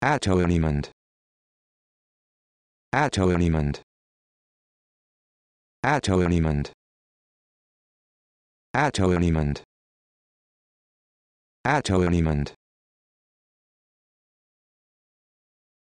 Atonement. Atonement. Atonement. Atonement. Atonement.